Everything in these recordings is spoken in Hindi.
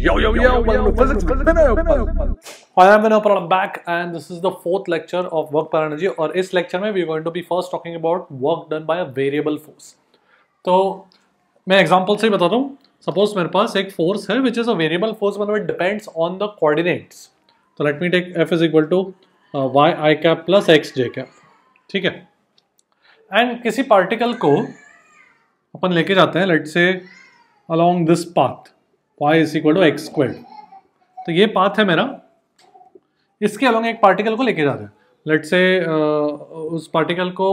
Yo, yo, yo, yo, welcome to Physics Vinay. Hi, I'm Vinay Paran back and this is the fourth lecture of work per energy और इस lecture में we are going to be first talking about work done by a variable force. तो मैं example से ही बता दूँ suppose मेरे पास एक force है which is a variable force मतलब it depends on the coordinates. तो let me take F is equal to uh, y i cap plus x j cap. ठीक है एंड किसी पार्टिकल को अपन लेके जाते हैं let say along this path Y is equal to X squared तो ये पाथ है मेरा इसके अलग एक पार्टिकल को लेके जा रहे हैं लेट से uh, उस पार्टिकल को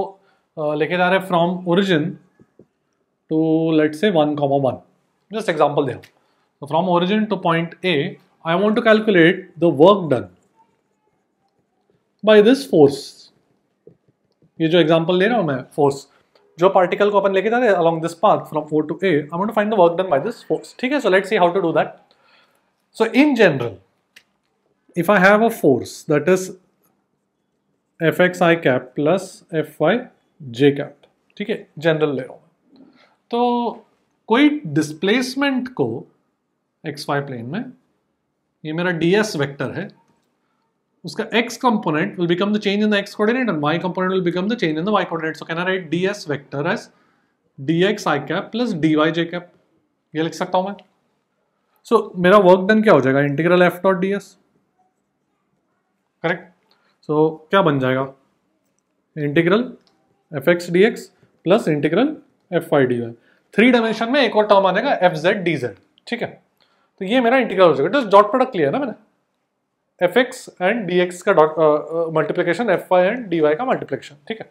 uh, लेके जा रहे हैं from origin to let say one comma one just example the from origin to point A I want to calculate the work done by this force ये जो एग्जाम्पल दे रहा हूँ मैं फोर्स जो पार्टिकल को अपन लेके जा रहे हैं along this path from four to A I want to find the work done by this force ठीक है so let see how to do that so in general if I have a force that is F x I cap plus F Y J cap ठीक है जनरल ले रहा तो कोई डिस्प्लेसमेंट को एक्स वाई प्लेन में ये मेरा डी एस वैक्टर है उसका x component will become the change in the x coordinate and y component will become the change in the y coordinate. So can I write ds vector as dx i cap plus dy j cap? ये लिख सकता हूँ मैं. So मेरा work done क्या हो जाएगा? Integral f dot ds. Correct? So क्या बन जाएगा? Integral F x D x plus integral F I D Y three dimension में एक और टर्म आ जाएगा एफ जेड डी जेड ठीक है तो ये मेरा इंटीग्रल हो जाएगा जस्ट डॉट प्रोडक्ट लिया ना मैंने F X and D x का multiplication F Y and D Y का मल्टीप्लीकेशन ठीक है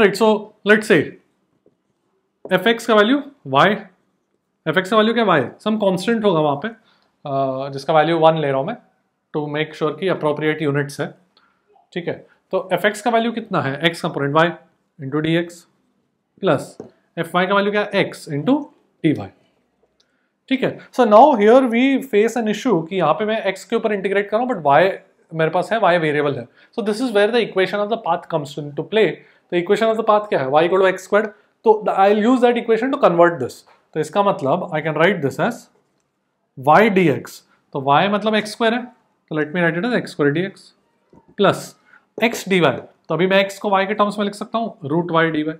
right so let say F x का वैल्यू वाई एफ एक्स का वैल्यू क्या वाई सम कॉन्स्टेंट होगा वहाँ पे uh, जिसका वैल्यू वन ले रहा हूँ मैं टू मेक श्योर की अप्रोप्रिएट यूनिट्स है ठीक है तो एफ एक्स का वैल्यू कितना है X component Y into D x plus F Y का वैल्यू क्या है एक्स इंटू डी वाई ठीक है so now here we face an issue कि यहाँ पे मैं एक्स के ऊपर इंटीग्रेट कर रहा हूँ बट वाई मेरे पास है वाई वेरिएबल है so this is where the equation of the path comes to play तो इक्वेशन ऑफ द पाथ क्या है वाई इक्वल एक्स स्क्वेड तो I use that equation to convert this तो इसका मतलब I can write this as Y D x तो वाई मतलब एक्स स्क्वायर है तो let me write it as X square D x plus X D Y तो अभी मैं एक्स को वाई के टर्म्स में लिख सकता हूँ रूट वाई डी वाई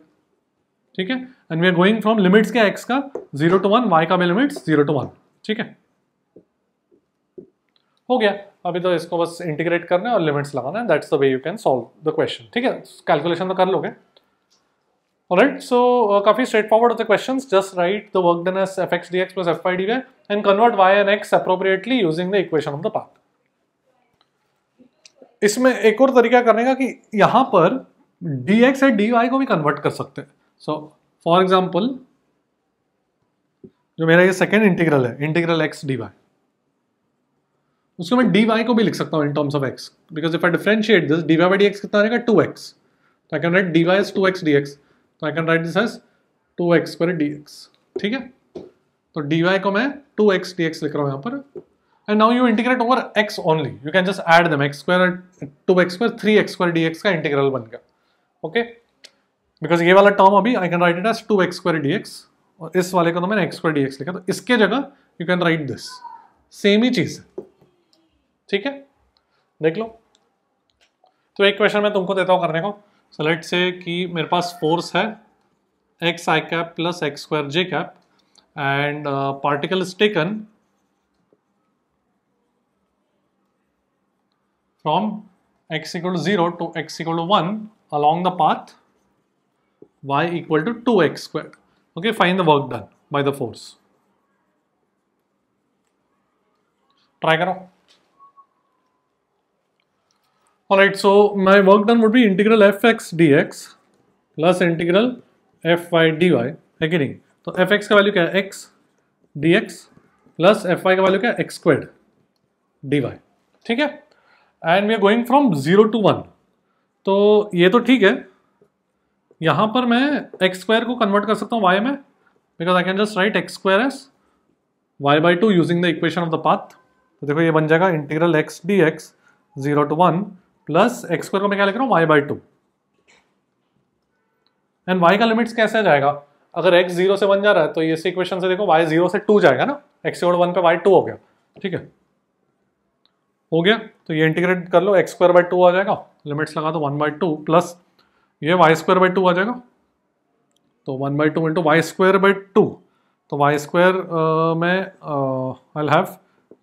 ठीक है and we are going from limits क्या एक्स का जीरो टू वन वाई का भी लिमिट्स जीरो टू वन ठीक है हो गया अभी तो इसको बस इंटीग्रेट करना है और लिमिट्स लगाना है that's the way you can solve the question ठीक है कैलकुलेशन तो कर लोगे राइट सो uh, काफी स्ट्रेट फॉरवर्ड होते question just write the work done is f x D x plus f I D y and convert y and x appropriately using the equation of the path इसमें एक और तरीका करने का कि यहां पर डी एक्स या डी वाई को भी कन्वर्ट कर सकते हैं सो फॉर एग्जाम्पल जो मेरा ये सेकेंड इंटीग्रल है इंटीग्रल एक्स डी वाई उसको मैं डी वाई को भी लिख सकता हूँ in terms of x because if I differentiate this d y by D x कितना रहेगा टू एक्स तो I can write d y is two x D x तो I can write this as two x पर डी एक्स ठीक है तो डी वाई को मैं टू एक्स डी एक्स लिख रहा हूँ यहाँ पर and now you integrate over x only you can just add them x square two x पर three x square D x का इंटीग्रल बन गया ओके okay? बिकॉज ये वाला टर्म अभी I can write it as two x square D x और इस वाले को तो मैंने एक्स स्क्वायर डी एक्स लिखा तो इसके जगह you can write this same ही चीज़ ठीक है देख लो तो एक क्वेश्चन मैं तुमको देता हूँ करने को सो लेट से कि मेरे पास फोर्स है x I cap plus x square j cap and particle is taken from x equal to 0 to x equal to 1 along the path y equal to 2x squared. Okay, find the work done by the force. Try karo. right, so my work done would be integral fx dx plus integral fy dy. Again, so f x का वैल्यू क्या है x D x plus F Y का वैल्यू क्या है एक्स स्क्वेड डी ठीक है and we are going from zero to one तो ये तो ठीक है यहां पर मैं एक्स स्क्वायर को कन्वर्ट कर सकता हूँ वाई में because I can just write x square as y by two using the equation of the path तो देखो ये बन जाएगा integral x D x zero to one plus x square को मैं क्या लिख रहा हूँ y by two and y का लिमिट्स कैसे जाएगा अगर एक्स जीरो से वन जा रहा है तो इस इक्वेशन से देखो वाई जीरो से टू जाएगा ना एक्स वन पे वाई टू हो गया ठीक है हो गया तो ये इंटीग्रेट कर लो एक्स स्क्वायर बाई टू आ जाएगा लिमिट्स लगा दो वन बाई टू प्लस ये वाई स्क्वायर बाई टू आ जाएगा तो one by two into y square by two तो वाई स्क्वायर में I have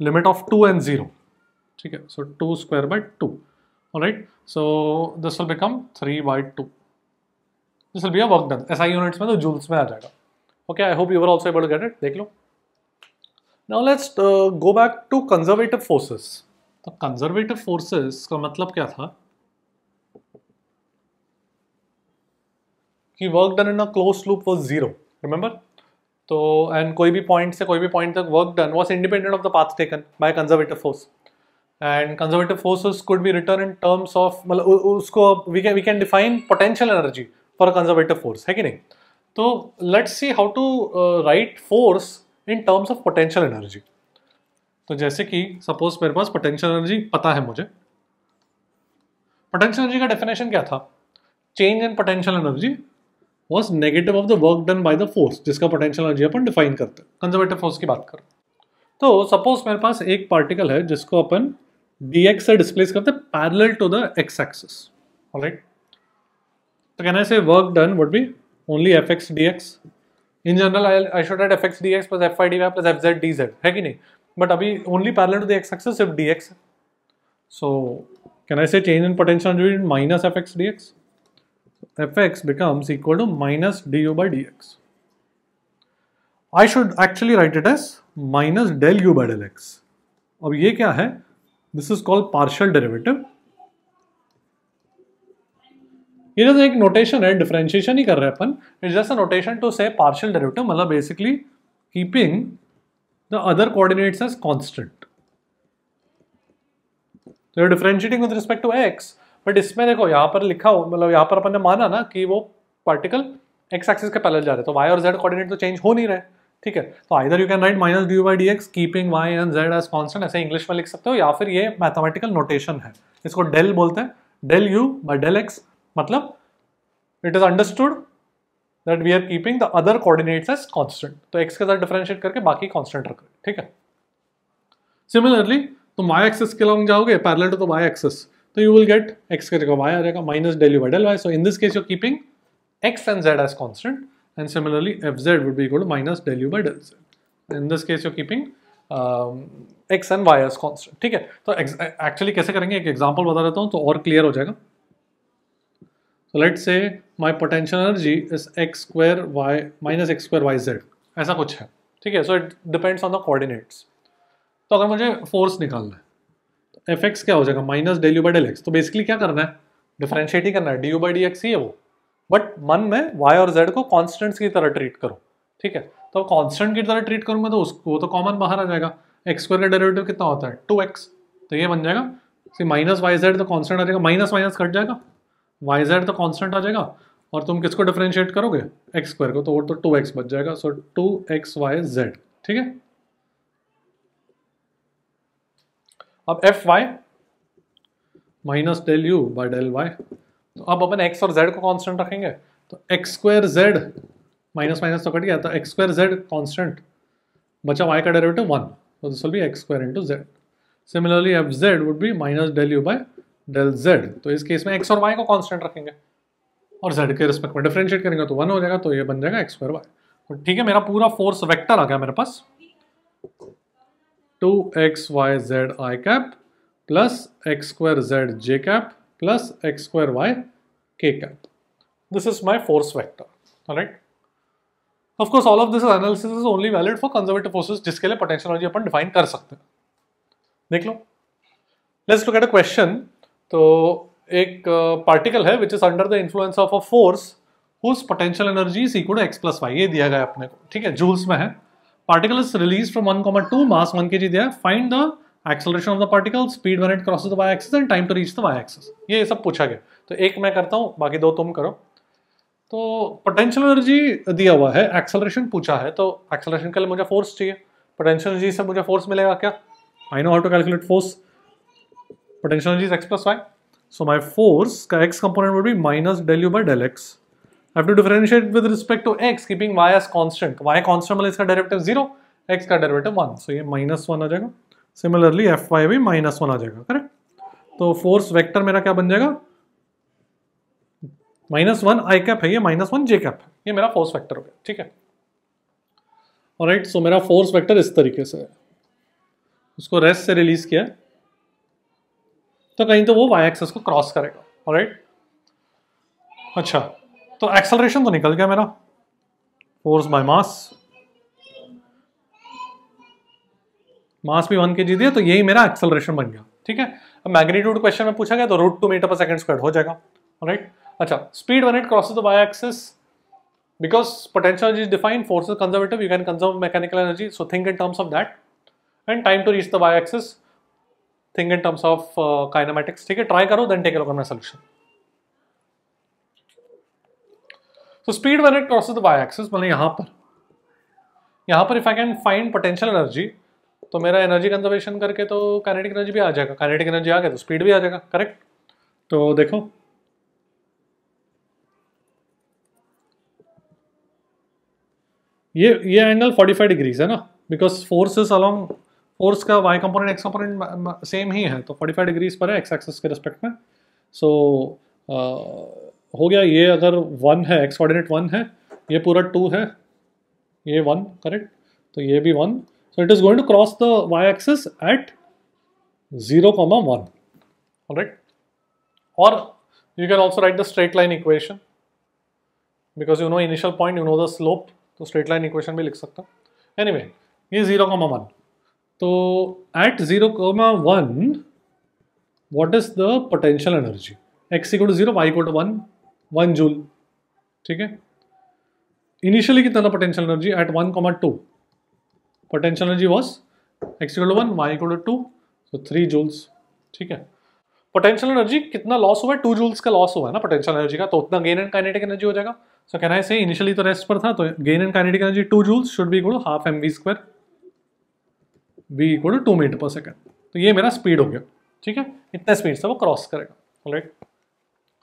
limit of two and zero ठीक है so two square by two right so this will become three by two this will be a work done S I units में तो जूल्स में आ जाएगा okay I hope you are also able to get it देख लो now let's go back to conservative forces तो कंजर्वेटिव फोर्सेस का मतलब क्या था कि work done in a closed loop was zero remember तो एंड कोई भी पॉइंट से कोई भी पॉइंट तक work done was independent of the path taken by conservative force and conservative forces could be written in terms of मतलब उसको we can we can define potential energy for conservative force है कि नहीं तो let's see how to write force in terms of potential energy तो जैसे कि सपोज मेरे पास पोटेंशियल एनर्जी पता है मुझे पोटेंशियल एनर्जी का डेफिनेशन क्या था change in potential energy was negative of the work done by the force जिसका पोटेंशियल एनर्जी अपन डिफाइन करते हैं कंजर्वेटिव फोर्स की बात करें तो सपोज मेरे पास एक पार्टिकल है जिसको अपन डी एक्स से डिस्प्लेस करते हैं parallel to the x axis right तो कहना से work done would be only f x D x in general I should add f x D x plus f I D y plus f z d z है कि नहीं बट अभी only parallel to the x axis सिर्फ डी एक्स है so can I say change in potential minus f x D x fx becomes equal to minus du by dx. I should actually write it as minus del u by del x. अब ये क्या है This is called partial derivative. ये जैसे एक notation है differentiation ही कर रहे हैं अपन It's just a notation to say partial derivative. मतलब basically keeping the other coordinates as constant. So you're differentiating with respect to x, but इसमें देखो यहाँ पर लिखा हो मतलब यहाँ पर अपन ने माना ना कि वो पार्टिकल एक्स एक्सिस के पैरेलल जा रहे तो वाई और जेड कोऑर्डिनेट तो चेंज हो नहीं रहे ठीक है तो either you can write minus d by D x keeping y and z as constant ऐसे इंग्लिश में लिख सकते हो या फिर ये मैथमेटिकल नोटेशन है इसको डेल बोलते हैं del you by del x मतलब it is understood that we are keeping the other coordinates as constant तो एक्स के साथ डिफ्रेंशिएट करके बाकी कॉन्स्टेंट रख ठीक है सिमिलरली तुम वाई एक्सिस के लॉन्ग जाओगे parallel to the y axis so you will get x करके वाई आ जाएगा minus del you by y so in this case you're keeping x and z as constant and similarly f z would be go minus del you by del in this case you're keeping x and y as constant ठीक है तो एक्चुअली कैसे करेंगे एक एग्जाम्पल बता देता हूँ तो और क्लियर हो जाएगा so let say my potential energy is x square y minus x square y z ऐसा कुछ है ठीक है so it depends on the coordinates तो अगर मुझे फोर्स निकालना है एफ एक्स क्या हो जाएगा minus del you by del x तो बेसिकली क्या करना है डिफ्रेंशिएट ही करना है D you by D x ही है वो बट मन में वाई और जेड को कॉन्स्टेंट्स की तरह ट्रीट करो ठीक है तो कॉन्स्टेंट की तरह ट्रीट करूंगा तो उसको तो कॉमन बाहर आ जाएगा एक्स स्क्वायर का डेरिवेटिव कितना होता है टू एक्स तो ये बन जाएगा सी माइनस वाई जेड तो कॉन्स्टेंट आ जाएगा माइनस माइनस कट जाएगा वाई जेड तो कॉन्स्टेंट आ जाएगा और तुम किसको डिफ्रेंशिएट करोगे एक्स स्क्वायर को तो वो तो टू एक्स बच जाएगा so two x y z ठीक है अब f y minus del you by del y तो अब अपन एक्स और जेड को कांस्टेंट रखेंगे तो x square z minus minus तो कट गया तो एक्स स्क्वायर जेड कॉन्स्टेंट बचा वाई का डेरिवेटिव वन तो this will be x square into z similarly f z would be minus del u by del z तो इस केस में एक्स और वाई को कॉन्स्टेंट रखेंगे और जेड के रिस्पेक्ट में डिफ्रेंशिएट करेंगे तो वन हो जाएगा तो ये बन जाएगा एक्स स्क्वायर वाई ठीक है मेरा पूरा फोर्स वेक्टर आ गया मेरे पास 2xyz i cap plus x square z j cap plus x square y k cap. This is my force vector. Alright. Of course, all of this analysis is only valid for conservative forces जिसके लिए potential energy अपन define कर सकते हैं. देख लो. Let's look at a question. तो एक पार्टिकल है which is under the influence of a force whose potential energy is equal to x plus y ये दिया गया अपने को ठीक है जूल्स में है particle is released from 1,2 mass 1 kg दिया find the acceleration of the particle speed when it crosses the y axis and time to reach the y axis ये सब पूछा गया तो एक मैं करता हूँ बाकी दो तुम करो तो पोटेंशियल एनर्जी दिया हुआ है एक्सेलरेशन पूछा है तो एक्सेलरेशन के लिए मुझे फोर्स चाहिए पोटेंशियल एनर्जी से मुझे फोर्स मिलेगा क्या I know how to calculate force potential energy x plus y so my force का x component would be minus del you by del x have to differentiate with respect to x, keeping y as constant. y constant मतलब इसका derivative zero, x ka derivative one. So ye minus 1 आ jayega Similarly fy bhi minus 1 आ jayega correct? तो force vector मेरा क्या बन जाएगा? माइनस वन आई कैप है ये माइनस वन जे कैप है ये मेरा फोर्स वेक्टर हो गया ठीक है और राइट सो मेरा फोर्स वेक्टर इस तरीके से है उसको रेस्ट से रिलीज किया तो कहीं तो वो वाई एक्सेस को क्रॉस करेगा और राइट अच्छा तो एक्सलरेशन तो निकल गया मेरा फोर्स बाय मास मास भी वन के जी दिया तो यही मेरा एक्सलरेशन बन गया ठीक है अब मैग्नीट्यूड क्वेश्चन में पूछा गया तो root two metre per second square हो जाएगा राइट अच्छा speed when it crosses the y axis because potential is defined force is conservative you can conserve mechanical energy so think in terms of that and time to reach the y axis think in terms of kinematics ठीक है ट्राई करो then take look on my solution so speed when it crosses the y axis मतलब यहाँ पर यहाँ पर if I can find potential energy तो मेरा एनर्जी कंजर्वेशन करके तो कैनेटिक एनर्जी भी आ जाएगा कैनेटिक एनर्जी आ गया तो स्पीड भी आ जाएगा करेक्ट तो देखो ये ये एंगल 45 डिग्रीज है ना बिकॉज फोर्सेस अलोंग फोर्स का y component x component same ही है तो 45 डिग्रीज पर है एक्स एक्सेस के रिस्पेक्ट में सो so, uh, हो गया ये अगर वन है एक्स कोऑर्डिनेट वन है ये पूरा टू है ये वन करेक्ट तो ये भी one so it is going to cross the y axis at zero comma one right और you can also write the straight line equation because you know initial point you know the slope तो स्ट्रेट लाइन इक्वेशन भी लिख सकता हूँ एनी anyway, ये जीरो कॉमा वन तो at zero comma one what is the potential energy x equal to zero y equal to one one joule ठीक है इनिशियली कितना था potential energy at one comma two potential energy was x equal to one y equal to two three joules ठीक है पोटेंशियल एनर्जी कितना लॉस हुआ है टू जूल्स का लॉस हुआ है ना पोटेंशियल एनर्जी का तो उतना गेन एंड काइनेटिक एनर्जी हो जाएगा सो कहना है सही इनिशियली तो रेस्ट पर था तो gain and kinetic energy two joules should be equal to half m we square v equal to two metre पर सेकेंड तो ये मेरा स्पीड हो गया ठीक है इतना स्पीड से वो क्रॉस करेगा राइट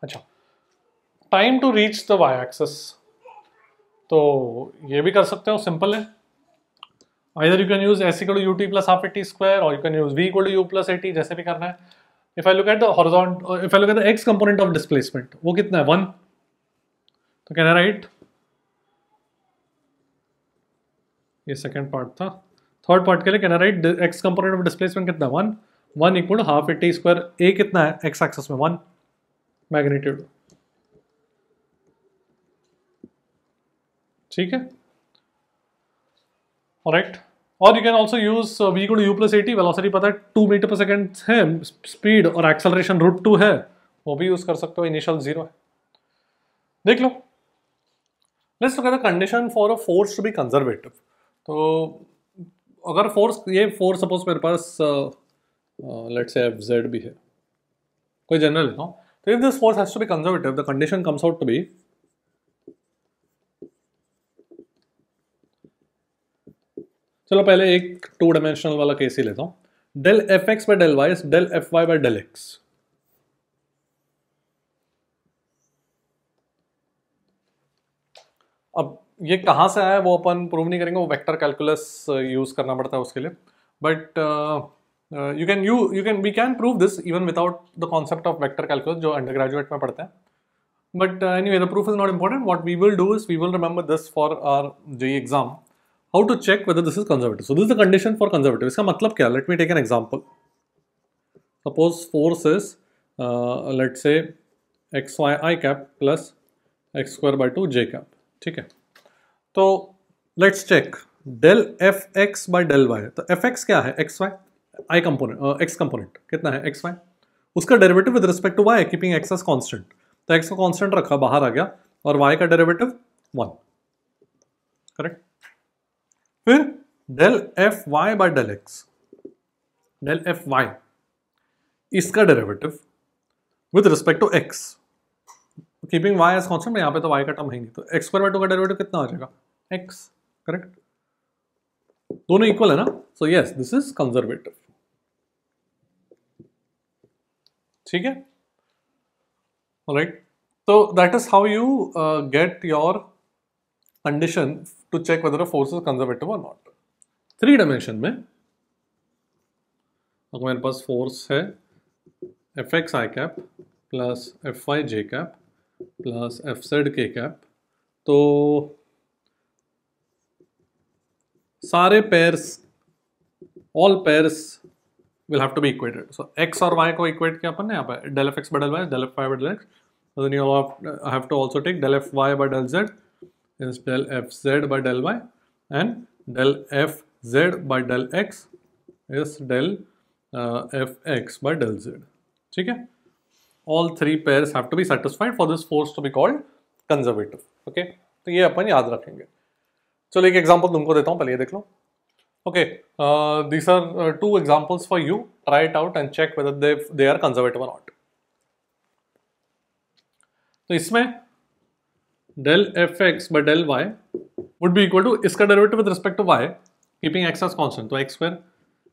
अच्छा time to reach the y axis तो ये भी कर सकते हो सिंपल है either you can use s equal u t plus half a t square और you can use v equal u plus a t जैसे भी करना है if I look at the horizontal if I look at the x component of displacement वो कितना है वन तो कहना राइट ये सेकेंड पार्ट था थर्ड पार्ट के लिए कहना right x component of displacement कितना one one equal half a t square a कितना है एक्स एक्सेस में वन मैग्नीट्यूड ठीक है राइट और you can also use v good u plus a t velocity पता है टू मीटर पर सेकेंड है स्पीड और एक्सलरेशन रूट टू है वो भी यूज कर सकते हो इनिशियल जीरो है देख लो let's look at the condition for a force to be conservative तो अगर फोर्स ये फोर्स सपोज मेरे पास लेट्स से एफ जेड भी है कोई जनरल लेता हूँ तो if this force has to be conservative the condition comes out to be चलो पहले एक टू डायमेंशनल वाला केस ही लेता हूँ del F x by del Y del f y by del x अब ये कहाँ से आया वो अपन प्रूव नहीं करेंगे वो वेक्टर कैलकुलस यूज़ करना पड़ता है उसके लिए but you can you you can we can prove this even without the concept of vector calculus जो अंडर ग्रेजुएट में पढ़ते हैं but anyway the proof is not important what we will do is we will remember this for our जो exam how to check whether this is conservative so this the condition for conservative इसका मतलब क्या let me take an example suppose force is let say x y i cap plus x square by two j cap ठीक है तो let's check del F x by del y तो एफ एक्स क्या है x y i component x component कितना है एक्स वाई उसका derivative with respect to y keeping x as constant तो एक्स को कॉन्स्टेंट रखा बाहर आ गया और वाई का डेरिवेटिव वन करेक्ट फिर del f y bye del x del f y इसका derivative with respect to x keeping y as constant यहाँ पे तो वाई का टर्म है नहीं तो एक्स स्क्वायर बाय टू का डेरिवेटिव कितना हो जाएगा एक्स करेक्ट दोनों इक्वल है ना so yes this is conservative ठीक है राइट तो that is how you get your condition to check whether a force is conservative or not. Three dimension में अगर मेरे पास force है एफ एक्स आई कैप प्लस एफ वाई जे cap plus f z k cap तो सारे pairs all pairs will have to be equated so x और वाई को इक्वेट किया अपन ने यहाँ पर del F x by del Y del f y by del x then you have to also take del f y by del z is del f z by del y and del f z by del x is del uh, f x by del z. ठीक है all three pairs have to be satisfied for this force to be called conservative. Okay? तो ये अपन याद रखेंगे चलो एक एग्जाम्पल तुमको देता हूँ पहले ये देख लो okay these are two examples for you try it out and check whether they they are conservative और नॉट तो इसमें del F x by del y would be equal to इसका derivative with respect to y keeping x as constant तो x square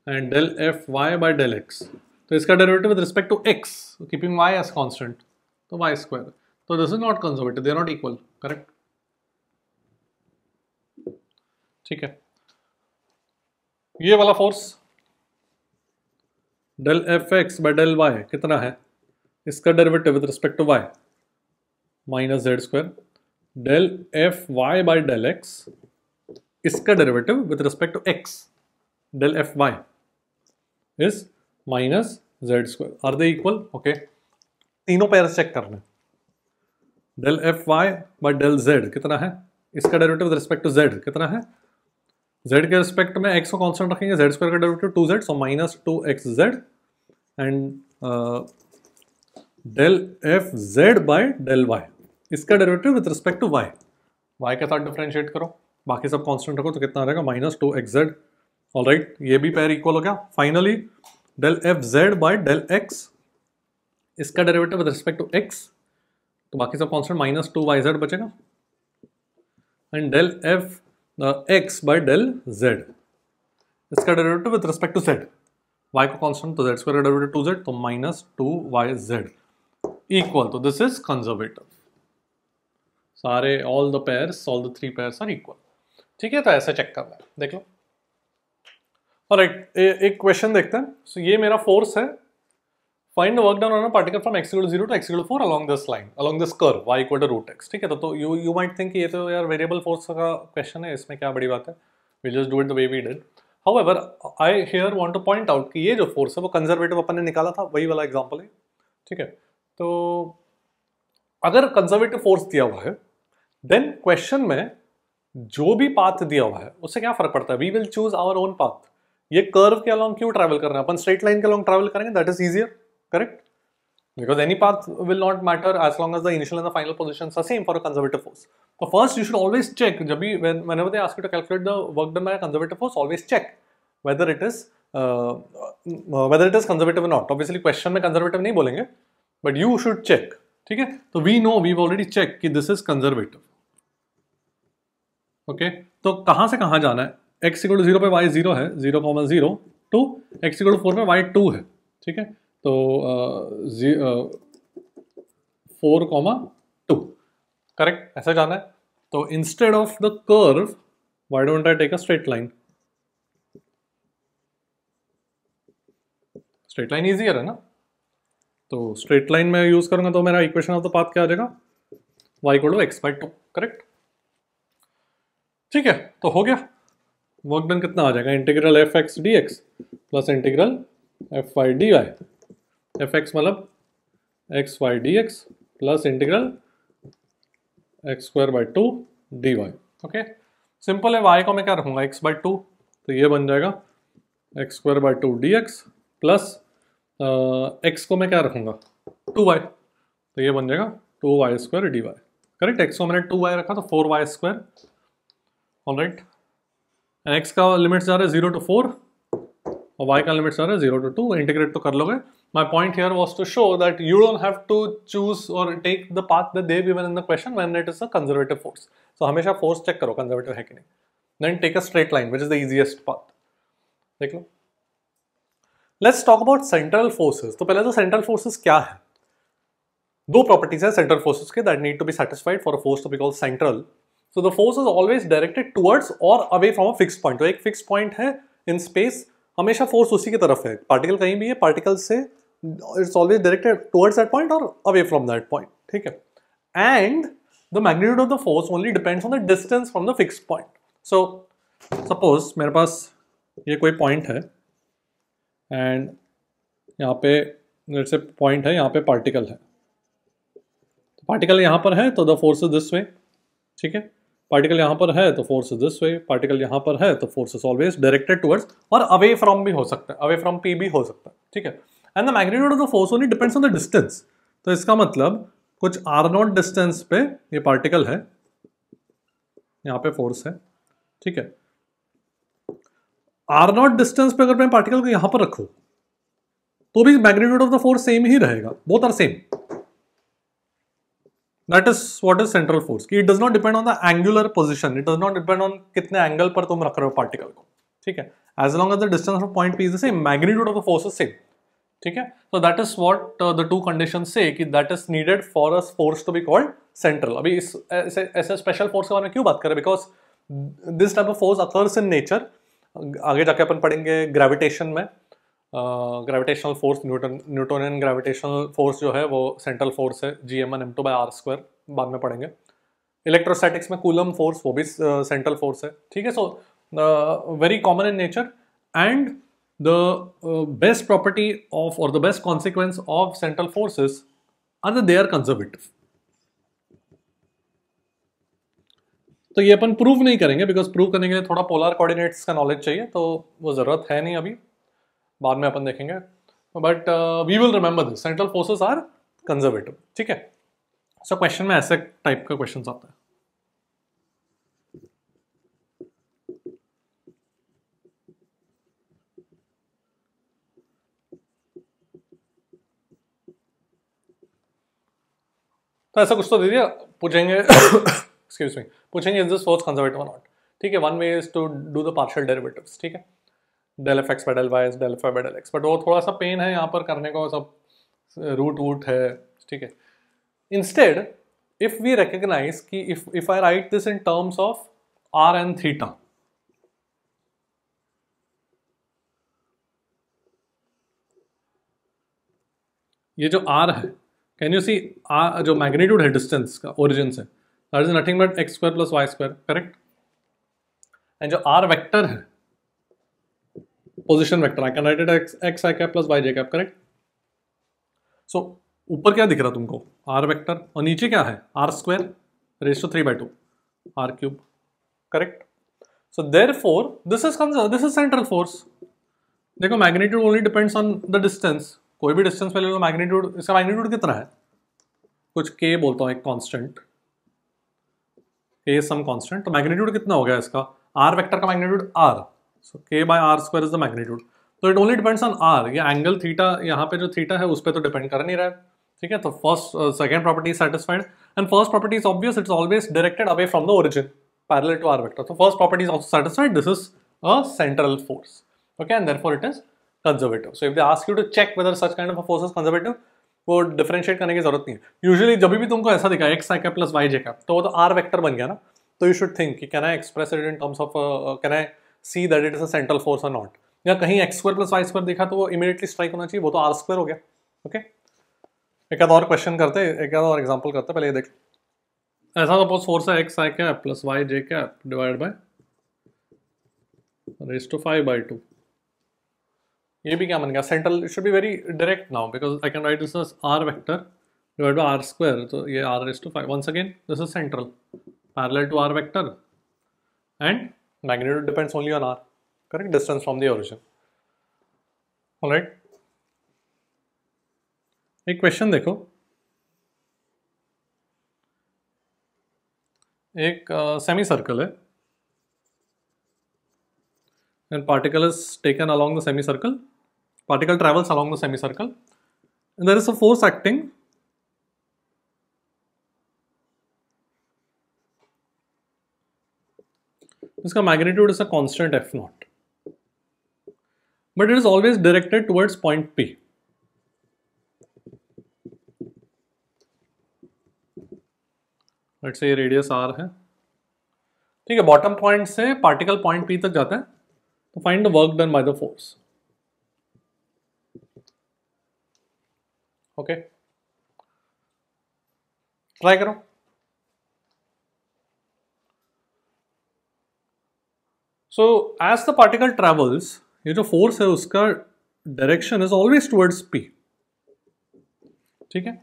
and del f y by del x तो इसका derivative with respect to x keeping y as constant तो वाई स्क्वायर तो this is not conservative they are not equal correct ठीक है ये वाला force del F x by del y कितना है इसका derivative with respect to y minus z square del f y by del x इसका derivative with respect to x del f y is minus z square are they equal okay तीनों पैर चेक करने del f y by del z कितना है इसका derivative with respect to z कितना है जेड के रिस्पेक्ट में एक्स को कॉन्स्टेंट रखेंगे जेड स्क्वायर का derivative two z so minus two x z and del f z by del y इसका derivative with respect to y y के साथ डिफ्रेंशिएट करो बाकी सब कॉन्स्टेंट रखो तो कितना रहेगा minus two x z all right ये भी पैर इक्वल हो गया finally del f z by del x इसका derivative with respect to x तो बाकी सब constant minus two y z बचेगा and del F x by del z इसका derivative with respect to z y को कॉन्स्टेंट तो z square derivative two z तो minus two y z equal तो दिस इज कंजर्वेटिव सारे all the pair all the three pairs are equal ठीक है तो ऐसे चेक करना है देख लो और एक एक क्वेश्चन देखते हैं सो so, ये मेरा फोर्स है find work done on particle from x equal zero to x equal four along this line along this curve y equal to root x ठीक है तो यू यू माइट थिंक ये तो यार वेरिएबल फोर्स का क्वेश्चन है इसमें क्या बड़ी बात है we just do it the way we did ever I here want to point out कि ये जो फोर्स है वो कंजर्वेटिव अपन ने निकाला था वही वाला एग्जाम्पल है ठीक है तो अगर कंजर्वेटिव फोर्स दिया हुआ है देन क्वेश्चन में जो भी पाथ दिया हुआ है उससे क्या फर्क पड़ता है we will choose our own path ये कर्व के अलॉन्ग क्यों ट्रेवल कर रहे हैं अपन स्ट्रेट लाइन के अलॉन्ग ट्रेवल करेंगे that is easier correct because any path will not matter as long as the initial and the final position same for conservative force तो first you should always check जब भी ask to calculate the work done by conservative force always check whether it is whether it is conservative not obviously question में कंजर्वेटिव नहीं बोलेंगे बट यू शुड चेक ठीक है तो we know we already check कि दिस इज कंजर्वेटिव ओके तो कहाँ से कहाँ जाना है एक्स इक्वल टू जीरो पे वाई जीरो है zero common zero to x equal to four पे वाई टू है ठीक है तो फोर कॉमा टू करेक्ट ऐसा जाना है तो instead of the curve why don't I take a straight line straight line easier है ना तो स्ट्रेट लाइन में यूज करूंगा तो मेरा इक्वेशन ऑफ द पाथ क्या आ जाएगा y equal to x by two correct ठीक है तो हो गया वर्क डन कितना आ जाएगा integral f x D x plus integral f y d y F x मतलब x y D x plus integral x square by two d y okay simple है वाई को मैं क्या रखूंगा एक्स बाई टू तो ये बन जाएगा x square by two d x plus x को मैं क्या रखूंगा टू वाई तो ये बन जाएगा two y square d y correct x को मैंने टू वाई रखा तो four y square all right x का लिमिट्स जा रहा है जीरो टू फोर और वाई का लिमिट्स जा रहा है जीरो टू टू इंटीग्रेट तो कर लोगे my point here was to show that you don't have to choose और take the path the they even in the question when it is a conservative force so हमेशा फोर्स चेक करो कंजर्वेटिव है कि नहीं then take a straight line which is the easiest path देख लो let's talk about central forces तो पहले तो सेंट्रल फोर्सेज क्या है दो प्रॉपर्टीज है सेंट्रल फोर्सेज के that need to be satisfied for force to be call central so the force is always directed towards और away from a fix point तो एक फिक्स पॉइंट है इन स्पेस हमेशा फोर्स उसी की तरफ है पार्टिकल कहीं भी है पार्टिकल से it's always directed towards that point और अवे फ्रॉम दैट पॉइंट ठीक है and the magnitude of the force only depends on the distance from the fix point so suppose मेरे पास ये कोई पॉइंट है एंड यहाँ पे जैसे पॉइंट है यहाँ पे पार्टिकल है पार्टिकल तो यहाँ पर है तो the force is this way ठीक है पार्टिकल यहाँ पर है तो फोर्स दिस वे पार्टिकल यहाँ पर है तो force is always directed towards और अवे फ्रॉम भी हो सकता है अवे फ्रॉम पी भी हो सकता है ठीक है and the magnitude of the force only depends on the distance तो इसका मतलब कुछ आर नॉट डिस्टेंस पे ये पार्टिकल है यहाँ पे फोर्स है ठीक है आर नॉट डिस्टेंस पे अगर मैं पार्टिकल को यहाँ पर रखूँ तो भी magnitude of the force same ही रहेगा both are same that is what is central force it does not depend on the angular position it does not depend on कितने एंगल पर तुम रख रहे हो पार्टिकल को ठीक है as long as the distance of point P is same magnitude of the force is same ठीक है so that is what the two condition से कि that is needed for us force to be called central अभी इस ऐसे स्पेशल फोर्स के बारे में क्यों बात करें because this type of force occurs in nature आगे जाके अपन पढ़ेंगे ग्रेविटेशन में gravitational force Newton Newtonian gravitational force जो है वो सेंट्रल फोर्स है G M N M two by R square बाद में पढ़ेंगे इलेक्ट्रोस्टैटिक्स में कूलम फोर्स वो भी सेंट्रल फोर्स है ठीक है so very common in nature and the best property of और the best consequence of central forces are they are conservative तो ये अपन प्रूव नहीं करेंगे बिकॉज प्रूव करने के लिए थोड़ा पोलर कोऑर्डिनेट्स का नॉलेज चाहिए तो वो ज़रूरत है नहीं अभी बाद में अपन देखेंगे but we will remember this central forces are conservative ठीक है सो क्वेश्चन में ऐसे टाइप के क्वेश्चन आता है तो ऐसा कुछ तो दे दिया पूछेंगे एक्सक्यूज मी पूछेंगे is this force conservative not ठीक है one way is to do the partial derivatives ठीक है del F X by del del Y del F by del X but वो थोड़ा सा पेन है यहाँ पर करने का सब रूट वूट है ठीक है इंस्टेड इफ वी रिकग्नाइज कि if if I write this in terms of R and theta ये जो आर है कैन यू सी आर जो मैग्नीट्यूड है डिस्टेंस का ओरिजिन से that is nothing but X square plus Y square correct and जो आर वेक्टर है position vector I can write it X X I cap plus Y J cap correct so ऊपर क्या दिख रहा तुमको आर वैक्टर और नीचे क्या है R square to three by two R cube correct so therefore this is cons this is central force देखो magnitude only depends on the distance कोई भी डिस्टेंस पहले लो मैग्नीट्यूड इसका मैग्नीट्यूड कितना है कुछ के बोलता हूँ एक कांस्टेंट के सम कांस्टेंट तो मैग्नीट्यूड कितना हो गया इसका आर वेक्टर का magnitude R so K by R square is the magnitude तो it only depends on R ये एंगल थीटा यहाँ पे जो थीटा है उस पर तो डिपेंड कर नहीं रहा है ठीक है तो first second property is satisfied and first property is obvious it's always directed away from the origin parallel to R vector तो first property is also satisfied. This is a central force okay and therefore it is conservative so if they ask you to check whether such kind of a force is वो डिफ्रेंशिएट करने की जरूरत नहीं है यूजुअली जब भी तुमको ऐसा दिखा एक्स आई कैप प्लस वाई जे कैप तो वो तो आर वेक्टर बन गया ना तो यू शुड थिंक कि can I express it in terms of can I see that it is a central force और नॉट या कहीं X square plus Y square देखा तो वो इमीडिएटली स्ट्राइक होना चाहिए वो तो आर स्क्वायर हो गया ओके okay? एक आध और क्वेश्चन करते एक आध और एग्जाम्पल करते पहले ये देख ऐसा सपोज फोर्स है x I cap plus Y J cap divide by raise to five by two ये भी क्या बन गया central should be very direct now because I can write this is R vector divide by R square तो ये R raise to five once again this is central parallel to R vector and magnitude depends only on r correct distance from the origin all right ek question dekho ek uh, semi circle hai and particle is taken along the semi circle particle travels along the semi circle and there is a force acting इसका मैग्नीट्यूड इसका constant F nought but it is always directed towards point P let's say radius R है ठीक है बॉटम पॉइंट से पार्टिकल पॉइंट पी तक जाता है तो find the work done by the force okay try करो so as the particle travels ये जो फोर्स है उसका direction is always towards P ठीक है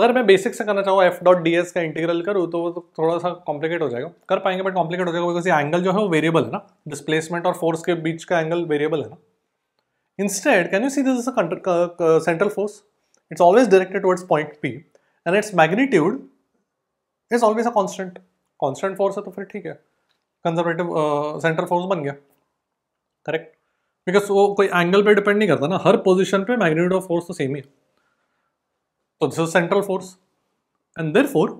अगर मैं बेसिक से करना चाहूँ एफ डॉट डी एस का इंटीग्रल करूँ तो वो तो थोड़ा सा कॉम्प्लिकेट हो जाएगा कर पाएंगे बट कॉम्प्लिकेट हो जाएगा बिकॉज ये एंगल जो है वो वेरिएबल है ना डिस्प्लेसमेंट और फोर्स के बीच का एंगल वेरिएबल है ना instead can you see this central force it's always directed towards point P and its magnitude is always a constant constant force है तो फिर ठीक है कंजर्वेटिव सेंट्रल फोर्स बन गया करेक्ट बिकॉज वो कोई एंगल पे डिपेंड नहीं करता ना हर पोजिशन पे मैग्नेट ऑफ फोर्स तो सेम ही तो this is central force and therefore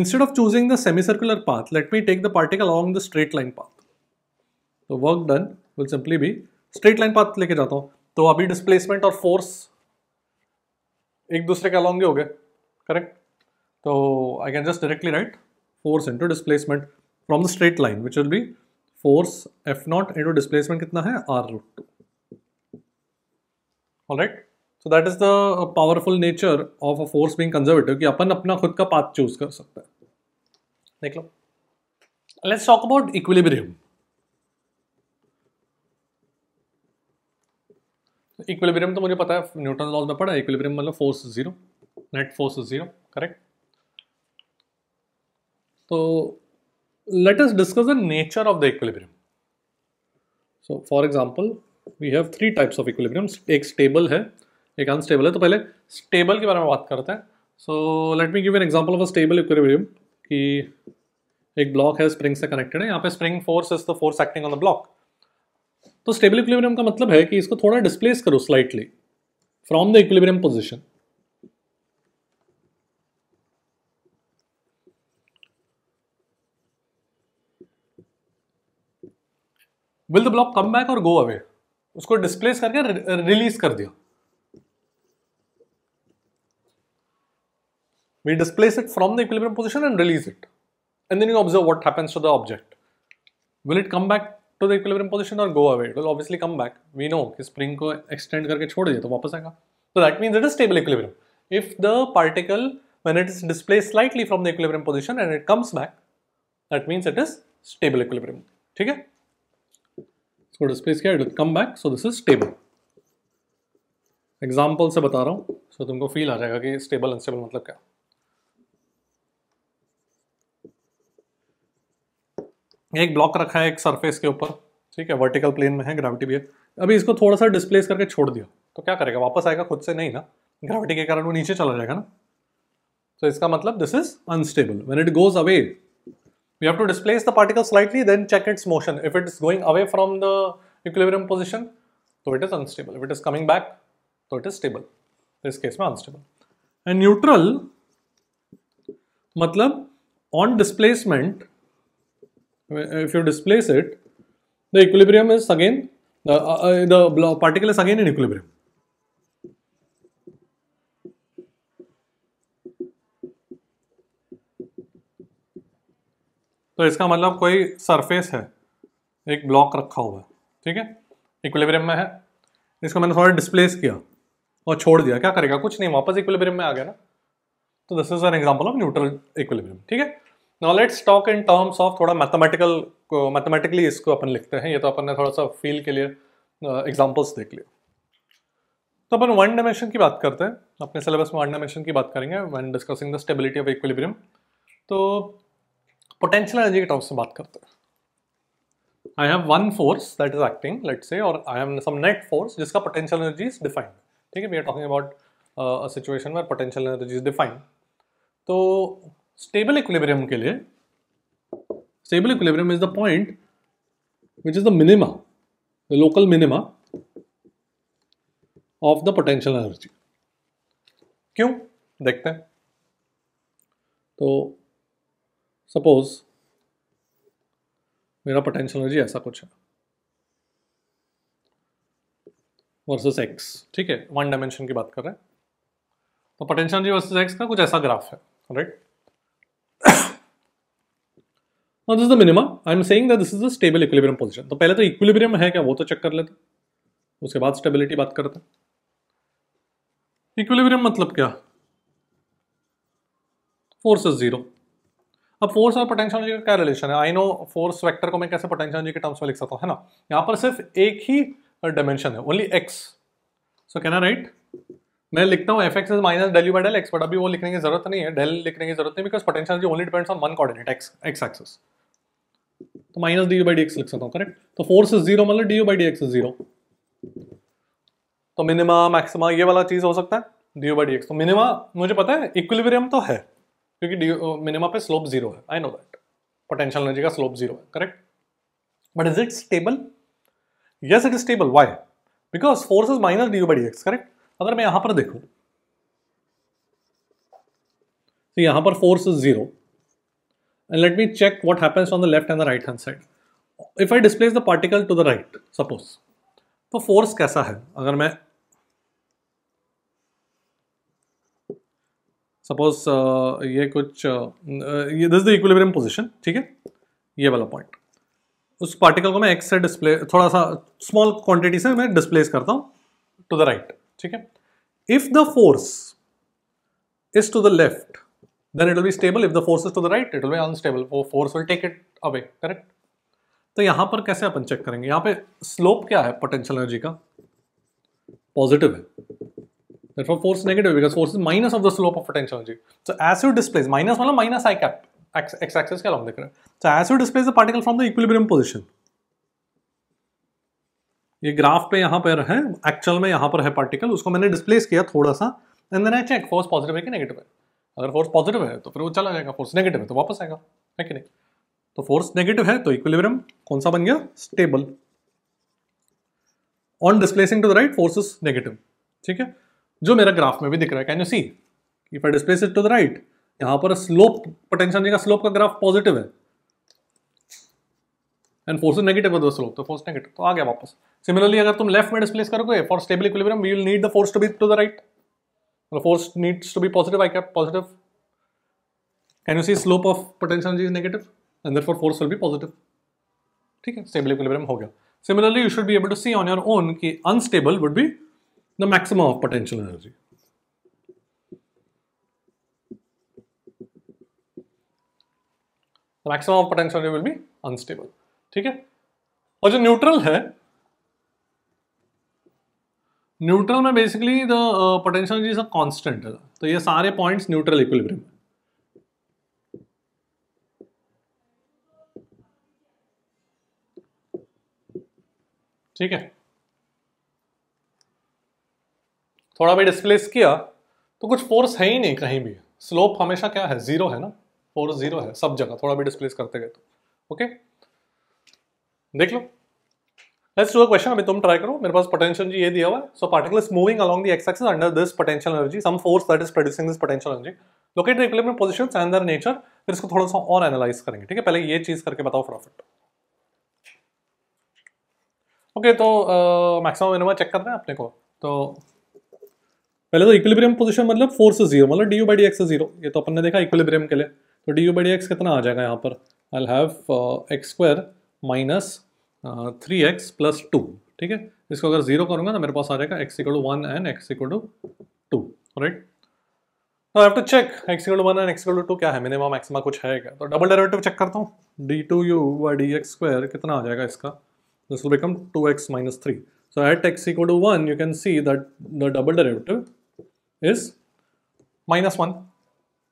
instead of choosing the semicircular path let me take the particle along the straight line path तो work done will simply be straight line path लेके जाता हूँ तो अभी डिस्प्लेसमेंट और फोर्स एक दूसरे के अलॉन्ग ही हो गए करेक्ट तो I can just directly write force into displacement from the straight line which will be force F nought into displacement कितना है R root two all right so that is the powerful nature of a force being conservative कि अपन अपना खुद का पाथ चूज कर सकता है देख लो let's talk about equilibrium equilibrium तो मुझे पता है न्यूटन लॉज में पढ़ा इक्विलिब्रियम मतलब force zero net force zero correct तो let us discuss the nature of the equilibrium. So, for example, we have three types of equilibrium एक stable है एक unstable है तो पहले stable के बारे में बात करते हैं So, let me give an example of a stable equilibrium कि एक block है spring से connected है यहाँ पे spring force is the force acting on the block तो stable equilibrium का मतलब है कि इसको थोड़ा displace करो slightly from the equilibrium position will the block come back और गो अवे उसको डिस्प्लेस करके रिलीज कर दिया we displace it from the equilibrium position and release it and then you observe what happens to the object will it come back to the equilibrium position और go away it will obviously come back we know कि स्प्रिंग को एक्सटेंड करके छोड़ दिया तो वापस आएगा तो that means it is stable equilibrium if the particle when it is displace slightly from the equilibrium position and it comes back that means it is stable equilibrium ठीक है इसको डिस्प्लेस किया it will come back so this is stable example से बता रहा हूँ सो so, तुमको फील आ जाएगा कि स्टेबल अनस्टेबल मतलब क्या एक ब्लॉक रखा है एक सरफेस के ऊपर ठीक है वर्टिकल प्लेन में है ग्रेविटी भी है अभी इसको थोड़ा सा डिस्प्लेस करके छोड़ दिया तो क्या करेगा वापस आएगा खुद से नहीं ना ग्रेविटी के कारण वो नीचे चला जाएगा ना तो so, इसका मतलब this is unstable when it goes away We have to displace the particle slightly, then check its motion. If it is going away from the equilibrium position, so it is unstable. If it is coming back, so it is stable. This case में unstable. And neutral matlab on displacement, if you displace it, the equilibrium is again the uh, uh the particle is again in equilibrium. तो इसका मतलब कोई सरफेस है एक ब्लॉक रखा हुआ है ठीक है इक्विलिब्रियम में है इसको मैंने थोड़ा डिस्प्लेस किया और छोड़ दिया क्या करेगा कुछ नहीं वापस इक्विलिब्रियम में आ गया ना तो this is an example of neutral equilibrium ठीक है now let's talk in terms of थोड़ा मैथमेटिकल मैथमेटिकली इसको अपन लिखते हैं ये तो अपन ने थोड़ा सा फील के लिए एग्जाम्पल्स देख लिया तो अपन वन डायमेंशन की बात करते हैं अपने सिलेबस में वन डायमेंशन की बात करेंगे when discussing the stability of equilibrium तो पोटेंशियल एनर्जी के टर्म्स में बात करते हैं I have one force that is acting let say और I have some net force जिसका पोटेंशियल एनर्जी इज डिफाइंड ठीक है we are talking about situation में पोटेंशियल एनर्जी इज डिफाइंड तो स्टेबल इक्विलिब्रियम के लिए stable equilibrium is the point which is the minima the local minima of the potential energy क्यों देखते हैं तो सपोज मेरा पोटेंशियल एनर्जी ऐसा कुछ है वर्सेस एक्स ठीक है वन डायमेंशन की बात कर रहे हैं तो पोटेंशियल एनर्जी वर्सेस एक्स का कुछ ऐसा ग्राफ है right Now this the the I am saying that this is the stable equilibrium position. तो पहले तो इक्विलिब्रियम है क्या वो तो चेक कर लेते उसके बाद स्टेबिलिटी बात करते इक्विलिब्रियम मतलब क्या फोर्सेस जीरो अब फोर्स और पोटेंशियल एनर्जी का क्या रिलेशन है आई नो फोर्स वेक्टर को मैं कैसे पोटेंशियल एनर्जी के टर्म्स में लिख सकता हूँ है ना यहाँ पर सिर्फ एक ही डायमेंशन uh, है only X so can I write मैं लिखता हूँ F X is minus del you by del X but अभी वो लिखने की जरूरत नहीं है डेल लिखने की जरूरत नहीं because potential energy only depends on one coordinate X X axis तो minus D you by D X लिख सकता हूँ करेक्ट तो फोर्स इज जीरो मतलब D you by D X is zero तो मिनिमा मैक्सिमा ये वाला चीज हो सकता है D you by D x तो मिनिमा मुझे पता है इक्विलिब्रियम तो है क्योंकि मिनिमा पे स्लोप जीरो है I know that potential energy का स्लोप जीरो है correct but is it stable yes it is stable why because force is minus D you by D X correct अगर मैं यहां पर देखू तो यहां पर force is zero and let me check what happens on the left and the right hand side if I displace the particle to the right suppose तो फोर्स कैसा है अगर मैं सपोज uh, ये कुछ uh, uh, ये दिस द इक्विलिब्रियम पोजीशन ठीक है ये वाला पॉइंट उस पार्टिकल को मैं एक्स से डिस्प्ले थोड़ा सा स्मॉल क्वांटिटी से मैं डिस्प्लेस करता हूँ टू द राइट ठीक है if the force is to the left then it will be stable if the force is to the right it will be unstable वो force will take it away तो यहाँ पर कैसे अपन चेक करेंगे यहाँ पे स्लोप क्या है पोटेंशियल एनर्जी का पॉजिटिव है therefore force is negative because force is minus of the slope of potential energy so as you displace minus मतलब minus i cap x axis के along dekh rahe हैं so as you displace the particle from the equilibrium position ये ग्राफ पे यहाँ पर है एक्चुअल में यहाँ पर है पार्टिकल उसको मैंने डिस्प्लेस किया थोड़ा सा and then check force positive है कि नेगेटिव है अगर फोर्स पॉजिटिव है तो फिर वो चला जाएगा फोर्स नेगेटिव है तो वापस आएगा है कि नहीं तो फोर्स नेगेटिव है तो इक्विलिब्रियम कौन सा बन गया stable on displacing to the right force is negative ठीक है जो मेरा ग्राफ में भी दिख रहा है can you see if I displace it to the right यहां पर स्लोप पोटेंशियल एनर्जी का स्लोप का ग्राफ पॉजिटिव है एंड फोर्स नेगेटिव है स्लोप तो फोर्स नेगेटिव तो आ गया वापस सिमिलरली अगर तुम लेफ्ट में डिस्प्लेस करोगे for stable equilibrium we will need the force to be to the right force needs to be positive I cap positive can you see slope of potential energy is negative and therefore force will be positive ठीक है स्टेबल इक्विलिब्रियम हो गया similarly you should be able to see on your own कि unstable would be the maximum of potential energy. The maximum of potential energy will be unstable. ठीक है और जो न्यूट्रल है न्यूट्रल में बेसिकली द पोटेंशियल एनर्जी सब कांस्टेंट है तो ये सारे पॉइंट्स न्यूट्रल इक्विलिब्रियम है ठीक है थोड़ा भी डिस्प्लेस किया तो कुछ फोर्स है ही नहीं कहीं भी स्लोप हमेशा क्या है जीरो है ना फोर्स जीरो है सब जगह थोड़ा भी डिस्प्लेस करते गए तो ओके देख लो लेट्स डू अ क्वेश्चन अभी तुम ट्राई करो मेरे पास पोटेंशियल जी ये दिया हुआ है so particle is moving along the x axis under this potential energy some force that is producing this potential energy locate equilibrium position and their nature फिर इसको थोड़ा सा और एनालाइज करेंगे ठीक है पहले ये चीज करके बताओ फटाफट ओके okay, तो मैक्सिमम मिनिमम चेक करना है अपने को तो पहले तो इक्विलिब्रियम पोजीशन मतलब फोर से जीरो मतलब D you by D x zero ये तो अपन ने देखा इक्विलिब्रियम के लिए तो d you by D x कितना आ जाएगा यहाँ पर I have x square minus three x plus two ठीक है इसको अगर जीरो करूंगा तो मेरे पास आ जाएगा x equal one and x equal to two right I have to check x equal one and x equal to क्या है मिनिमम मैक्सिमा कुछ है क्या तो डबल डेरेवेटिव चेक करता हूँ d two u by D x square कितना आ जाएगा इसका this will become two x minus three so at x equal to one you can see that the double derivative इज माइनस वन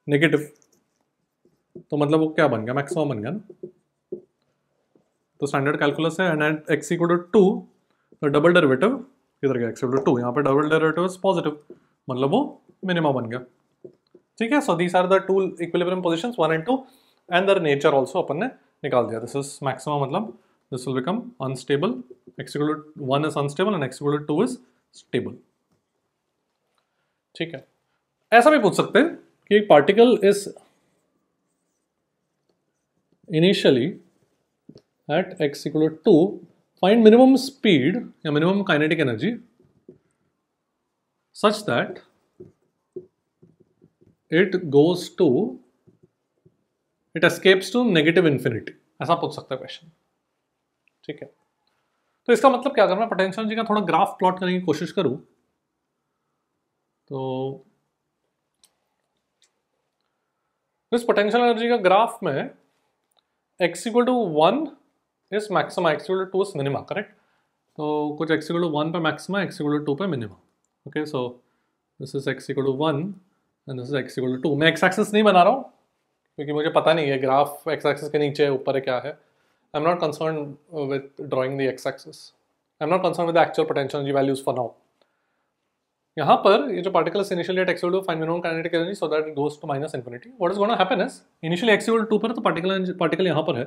नेगेटिव तो मतलब वो क्या बन गया मैक्सिमम बन गया ना तो स्टैंडर्ड कैलकुलस है and at x equal to two तो डबल डेरिवेटिव किधर गया एक्स इक्वल टू यहाँ पे डबल डेरिवेटिव इज पॉजिटिव मतलब वो मिनिमम बन गया ठीक है so these are the two equilibrium position one and two and their nature also अपन ने निकाल दिया दिस इज मैक्सिमम मतलब this will become unstable x equal to 1 is unstable and x equal to 2 is ठीक है ऐसा भी पूछ सकते हैं कि एक particle is initially at x equal to find minimum speed या minimum kinetic energy such that it goes to it escapes to negative infinity ऐसा पूछ सकता है क्वेश्चन ठीक है तो इसका मतलब क्या करना पोटेंशियल जी का थोड़ा ग्राफ प्लॉट करने की कोशिश करूं तो इस पोटेंशियल एनर्जी का ग्राफ में x equal to one is maxima x equal to is minima correct तो कुछ एक्स इक्वल टू वन पर मैक्सिमा एक्स इक्वल टू पर पे minima okay so this is x equal to one and this is x equal to two मैं एक्स एक्सेस नहीं बना रहा हूँ क्योंकि मुझे पता नहीं है ग्राफ एक्स एक्सेस के नीचे ऊपर क्या है I am not concern with drawing the x axis I am not concern with actual potential energy values for now यहाँ पर ये जो particles initial at x equal to find kinetic energy so that goes to minus infinity what is gonna happen is initial x two पर तो पार्टिकल पार्टिकल यहाँ पर है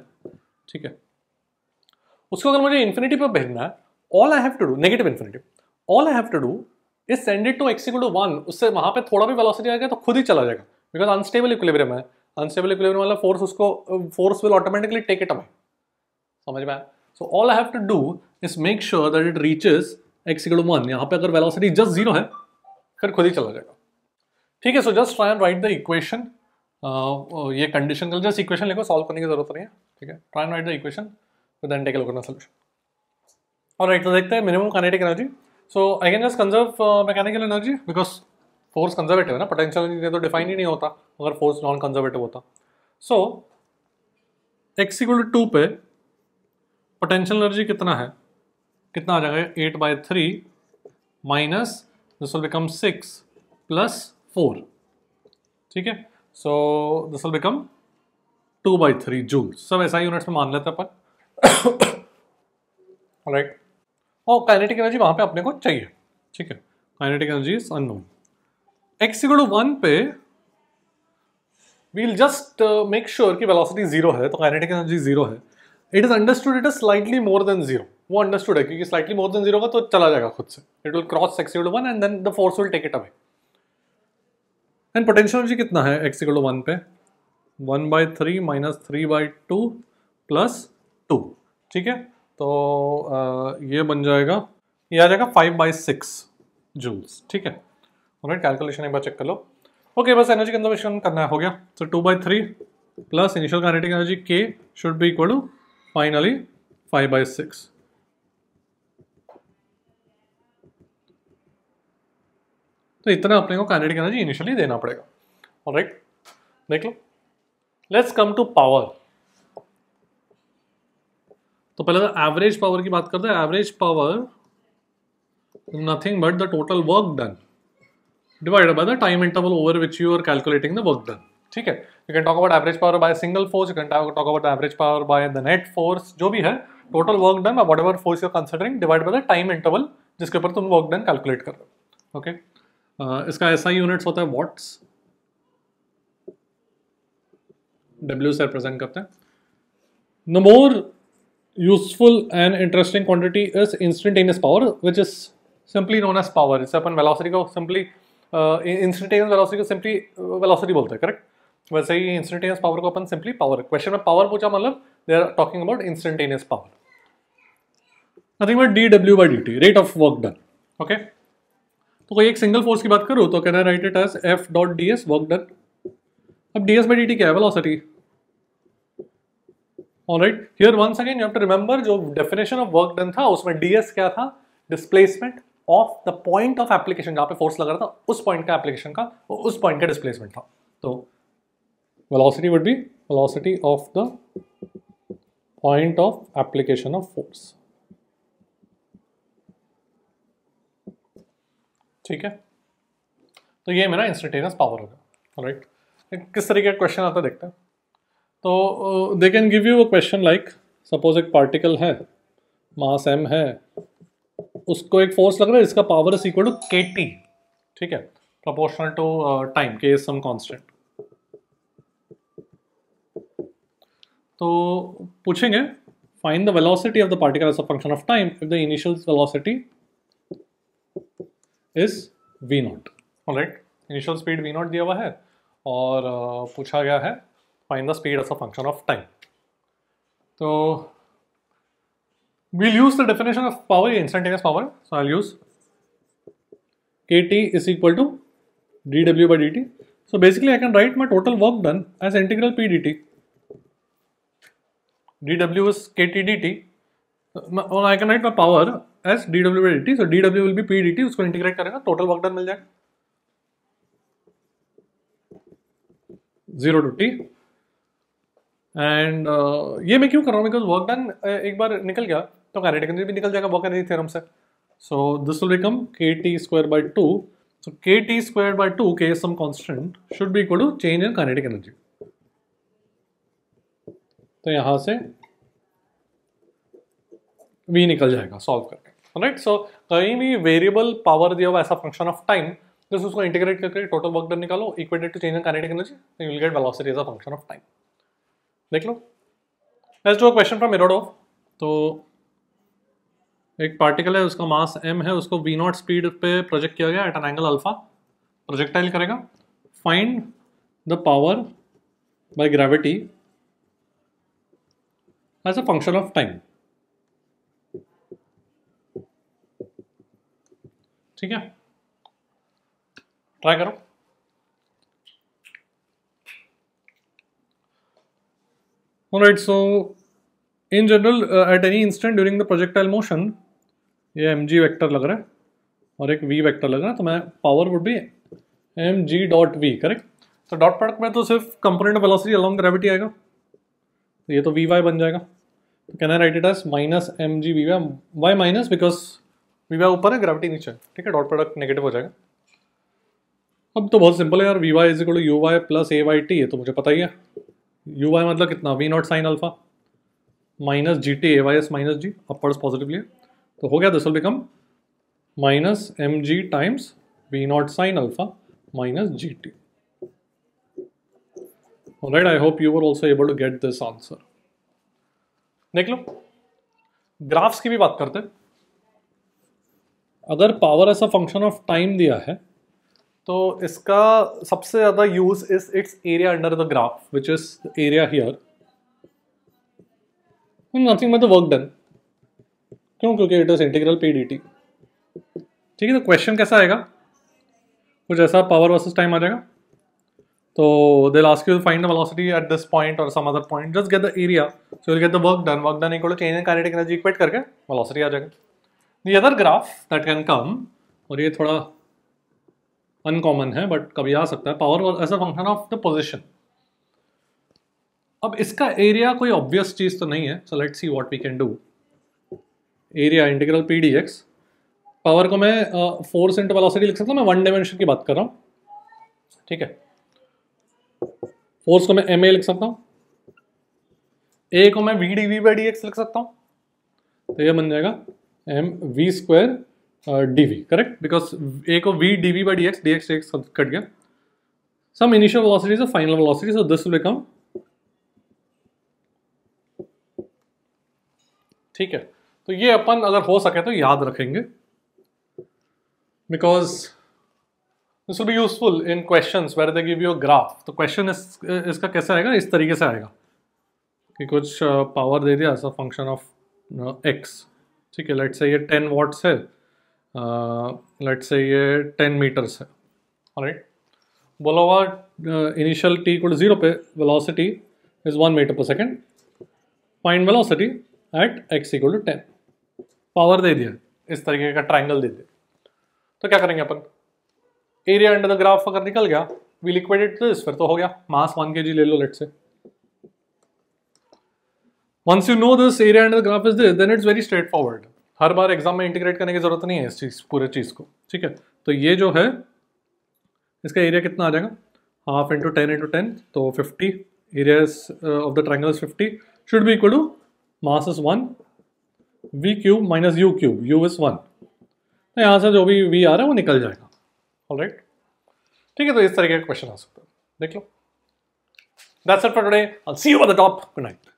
ठीक है उसको अगर मुझे इन्फिनिटी पर भेजना है all I have to do negative infinity all I have to do is send it to x equal to one उससे वहाँ पर थोड़ा भी वेलोसिटी आ गया तो खुद ही चला जाएगा बिकॉज अनस्टेबल इक्विलिब्रियम है अनस्टेबल इक्विलिब्रियम वाला फोर्स उसको force will automatically take it away समझ में आया so all I have to do is make sure that it reaches x equal one यहाँ पे अगर वेलोसिटी जस्ट जीरो है फिर खुद ही चला जाएगा ठीक है so just try and write the equation ये कंडीशन कर जस्ट इक्वेशन लेको सॉल्व करने की जरूरत नहीं है ठीक है try and write the equation with an tackle करना सोल्यूशन और राइट तो देखते हैं minimum kinetic energy so I can just conserve mechanical energy because force conservative है ना पोटेंशियल एनर्जी तो डिफाइन ही नहीं होता अगर फोर्स नॉन कंजर्वेटिव होता सो एक्स इक्वल टू पे पोटेंशियल एनर्जी कितना है कितना आ जाएगा eight by three minus this will become six plus four ठीक है so this will become two by three joule सब ऐसा यूनिट्स में मान लेते हैं अपन राइट और काइनेटिक एनर्जी वहां पे अपने को चाहिए ठीक है kinetic energy is unknown x equal to one पे वील जस्ट मेक श्योर कि वेलोसिटी जीरो है तो काइनेटिक एनर्जी जीरो है it is understood it is slightly more than zero वो अंडरस्टूड है क्योंकि स्लाइटली मोर देन जीरो का तो चला जाएगा खुद से it will cross x equal one and then the force will take it away and potential energy कितना है एक्स इक्वल वन पे one by three minus three by two plus two ठीक है तो आ, ये बन जाएगा ये आ जाएगा फाइव बाई सिक्स जूल्स ठीक है राइट कैलकुलेशन एक बार चेक कर लो ओके बस एनर्जी कंजर्वेशन करना है हो गया so two by three plus initial kinetic energy k should be equal to finally five by six तो इतना अपने को कैंडिडेट एनर्जी इनिशियली देना पड़ेगा और राइट देख लो लेट्स कम टू पावर तो पहले तो एवरेज पावर की बात करते हैं average power nothing but the total work done divide by the time interval over which you are calculating the work done ठीक है you can talk about average power by single force you can talk about average power by the net force जो भी है total work done whatever force your considering divide by the time interval जिसके ऊपर तुम वर्क डन कैलकुलेट कर रहे हो ओके okay? Uh, इसका ऐसा यूनिट्स होता है वॉट्स डब्ल्यू से रिप्रेजेंट करते हैं the more useful and interesting quantity is instantaneous power which is simply known as power इससे अपन वेलोसिटी को सिंपली इंस्टेंटेनियस वेलोसिटी को सिंपली वेलोसिटी uh, बोलते हैं करेक्ट वैसे ही इंस्टेंटेनियस पावर को अपन सिंपली पावर क्वेश्चन में पावर पूछा मतलब they are talking about instantaneous power nothing but d W by D t rate of work done okay तो कोई एक सिंगल फोर्स की बात करूँ तो can I write it as f dot d s work done अब d s by D t क्या है velocity right here once again you have to remember जो डेफिनेशन ऑफ वर्क डन था उसमें डीएस क्या था displacement of the point of application जहां पे फोर्स लग रहा था उस पॉइंट का एप्लीकेशन का और उस पॉइंट का डिस्प्लेसमेंट था तो velocity would be velocity of the point of application of force ठीक है तो ये मेरा इंस्टेंटेनियस पावर होगा राइट किस तरीके का क्वेश्चन आता देखते हैं तो they can give you a question like suppose एक पार्टिकल है मास एम है उसको एक फोर्स लग रहा है इसका power is equal to k t ठीक है proportional to time k is some constant तो पूछेंगे find the velocity of the particle as a function of time if the initial velocity is v not right initial speed v not दिया हुआ है और पूछा गया है find the speed as a function of time तो we'll use the definition of power instantaneous power so I use K T is equal to D W by D T so basically I can write my total work done as integral P D T D W is K T D T I can write my power as D W by D T so D W will be P D T उसको इंटीग्रेट करेगा टोटल वर्क डन मिल जाएगा जीरो टू टी एंड ये मैं क्यों कर रहा हूँ बिकॉज वर्क डन एक बार निकल गया तो कैरेट एनर्जी भी निकल जाएगा वर्क एनर्जी थ्योरम से so this will become K T square by two so K T square 2 two K some constant should be equal to change in kinetic energy तो यहां से वी निकल जाएगा सॉल्व करके राइट सो कहीं भी वेरिएबल पावर दिया हुआ ऐसा फंक्शन ऑफ टाइम जिस उसको इंटीग्रेट करके टोटल वर्क डन निकालो equated to change in kinetic energy you will get velocity as a function of time देख लो next do question from Irodov तो एक पार्टिकल है उसका मास एम है उसको वी नॉट स्पीड पे प्रोजेक्ट किया गया at an angle alpha projectile करेगा find the power by gravity as a function of time ठीक है ट्राई करो right so in general eight any instant during the projectile motion ये एम जी वैक्टर लग रहा है और एक वी वैक्टर लग रहा है तो मैं पावर वुड भी M G dot V correct तो डॉट प्रोडक्ट में तो सिर्फ कंपोनेंट वेलोसिटी अलोंग ग्रेविटी आएगा तो ये तो वी वाई बन जाएगा can I write it as minus M G V Y Y minus because Y ऊपर है ग्रेविटी नीचे ठीक है डॉट प्रोडक्ट नेगेटिव हो जाएगा अब तो बहुत सिंपल है यार V Y is equal U Y plus A Y T है तो मुझे पता ही है यू वाई मतलब कितना V naught sine alpha minus G T A Y is minus G upwards positively तो हो गया this will become minus M G times V naught sine alpha minus G T right I hope you are also able to get this answer देख लो ग्राफ्स की भी बात करते हैं अगर पावर ऐसा फंक्शन ऑफ टाइम दिया है तो इसका सबसे ज्यादा use is its area under the graph which is area here nothing मै द वर्क डन क्यों क्योंकि it is integral P D T ठीक है तो क्वेश्चन कैसा आएगा कुछ ऐसा पावर वर्सेस टाइम आ जाएगा तो the last you find the velocity at this point और some other point just get the area so will get the work done work done equal change in kinetic energy equate करके वेलोसिटी आ जाएगा the other graph that can come aur ye thoda uncommon hai but kabhi aa sakta hai power as a function of the position ab iska area koi obvious cheez to nahi hai so let's see what we can do area integral P D power को मैं फोर्स इंटर वेलोसिटी लिख सकता हूँ मैं वन डायमेंशन की बात कर रहा हूँ ठीक है फोर्स को मैं एम ए लिख सकता हूँ ए को मैं V D V by D X लिख सकता हूँ तो ये बन जाएगा M we square D V correct because A को V D V by D X D X D X cut गया सम इनिशियल वेलोसिटी और final velocity so this will become ठीक है तो ये अपन अगर हो सके तो याद रखेंगे because this will be useful in question where they give you graph तो क्वेश्चन इस, इसका कैसे आएगा इस तरीके से आएगा कि कुछ पावर uh, दे दिया एज फंक्शन ऑफ एक्स ठीक है लेट से ये टेन वॉट्स है लेट से ये टेन मीटर्स है राइट बोला हुआ इनिशियल टी कोड जीरो पे वेलोसिटी इज वन मीटर पर second fine velocity at x equal to ten power दे दिया इस तरीके का ट्राइंगल दे दिया तो क्या करेंगे अपन एरिया अंडर द ग्राफ अगर निकल गया वी तो दिस फिर तो हो गया मास वन के जी ले लो let say once you know this area and the graph is this then it's very straight forward हर बार एग्जाम में इंटीग्रेट करने की जरूरत नहीं है इस चीज पूरे चीज को ठीक है तो ये जो है इसका एरिया कितना आ जाएगा half into ten into ten तो fifty area of the triangle fifty should be equal to mass is one V cube minus U cube U is one तो यहाँ से जो भी वी आ रहा है वो निकल जाएगा ऑल राइट ठीक है तो इस तरीके का क्वेश्चन आ सकता है देख लो that's it for today I see you at the top good night